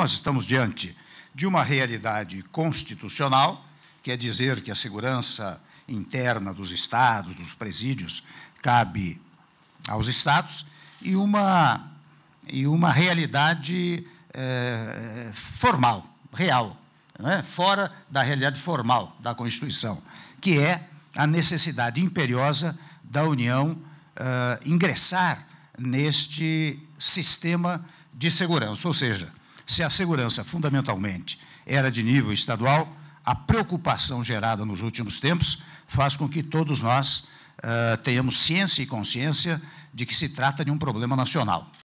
Nós estamos diante de uma realidade constitucional, quer é dizer que a segurança interna dos estados, dos presídios, cabe aos estados, e uma, e uma realidade é, formal, real, né? fora da realidade formal da Constituição, que é a necessidade imperiosa da União é, ingressar neste sistema de segurança, ou seja, se a segurança, fundamentalmente, era de nível estadual, a preocupação gerada nos últimos tempos faz com que todos nós uh, tenhamos ciência e consciência de que se trata de um problema nacional.